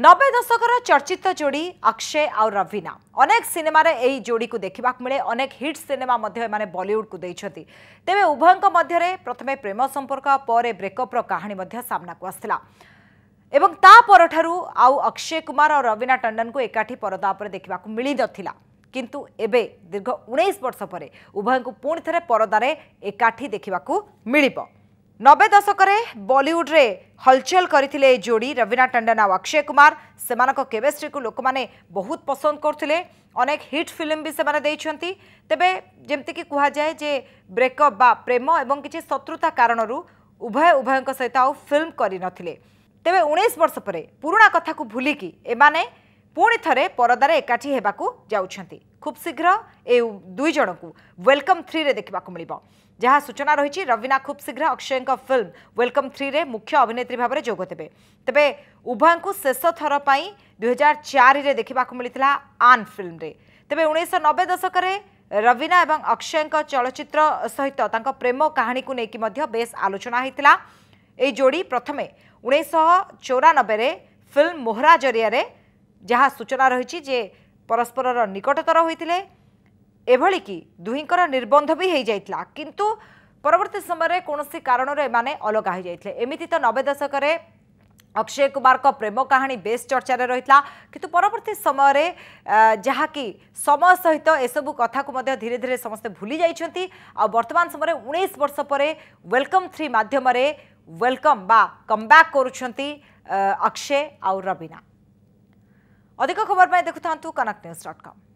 नबे दशकर चर्चित जोड़ी अक्षय आउ रवीना अनेक यही जोड़ी को देखा मिले अनेक हिट सिनेमा बॉलीवुड को देखते तेरे उभय प्रथम प्रेम संपर्क पर ब्रेकअप्र कहानी सामना को आसला एवं तापर आउ अक्षय कुमार और रवीना टंडन को एकाठी परदा पर देखा मिल नाला किंतु एवं दीर्घ उन्नीस वर्ष पर उभयों पुणी थे परदार एकाठी देखा मिल নবে দশকরে বলিউডে হলচল করে এই যোড়ি রবিনা টন্ডন আও অক্ষয় কুমার সে কেমিস্ট্রি লোক মানে বহুত পসন্দ করলে অনেক হিট ফিল্ম বি সে তেবে যেমিকি কুহযায়ে যে ব্রেকঅপ বা প্রেম এবং কিছু শত্রুতা কারণর উভয় উভয় সহ আউ ফিল্ম করে নলে তেবে উনিশ বর্ষ পরে পুরোনা কথা ভুলিকি এমানে पुणि थे परदार एकाठी होती खूब शीघ्र ए दुईज को वेलकम थ्री देखा मिल जहाँ सूचना रही रवीना खूब शीघ्र अक्षय फिल्म वेलकम थ्री रे मुख्य अभिनेत्री भाव में जोगदे तेज उभयं शेष थरपाई दुई हजार चार देखा मिलता आन फिल्म तेज उन्नीस नबे दशक रवीना और अक्षय चलचित्र सहित प्रेम कहानी को लेकिन बेस आलोचना होता यह जोड़ी प्रथम उन्नीस चौरानबे फिल्म मोहरा जरिया ଯାହା ସୂଚନା ରହିଛି ଯେ ପରସ୍ପରର ନିକଟତର ହୋଇଥିଲେ ଏଭଳି କି ଦୁହିଁଙ୍କର ନିର୍ବନ୍ଧ ବି ହୋଇଯାଇଥିଲା କିନ୍ତୁ ପରବର୍ତ୍ତୀ ସମୟରେ କୌଣସି କାରଣରୁ ଏମାନେ ଅଲଗା ହୋଇଯାଇଥିଲେ ଏମିତି ତ ନବେ ଦଶକରେ ଅକ୍ଷୟ କୁମାରଙ୍କ ପ୍ରେମ କାହାଣୀ ବେଶ୍ ଚର୍ଚ୍ଚାରେ ରହିଥିଲା କିନ୍ତୁ ପରବର୍ତ୍ତୀ ସମୟରେ ଯାହାକି ସମୟ ସହିତ ଏସବୁ କଥାକୁ ମଧ୍ୟ ଧୀରେ ଧୀରେ ସମସ୍ତେ ଭୁଲି ଯାଇଛନ୍ତି ଆଉ ବର୍ତ୍ତମାନ ସମୟରେ ଉଣେଇଶ ବର୍ଷ ପରେ ୱେଲକମ୍ ଥ୍ରୀ ମାଧ୍ୟମରେ ୱେଲକମ୍ ବା କମ୍ବ୍ୟାକ୍ କରୁଛନ୍ତି ଅକ୍ଷୟ ଆଉ ରବିନା अधिक खबर देखु कनक न्यूज डट कम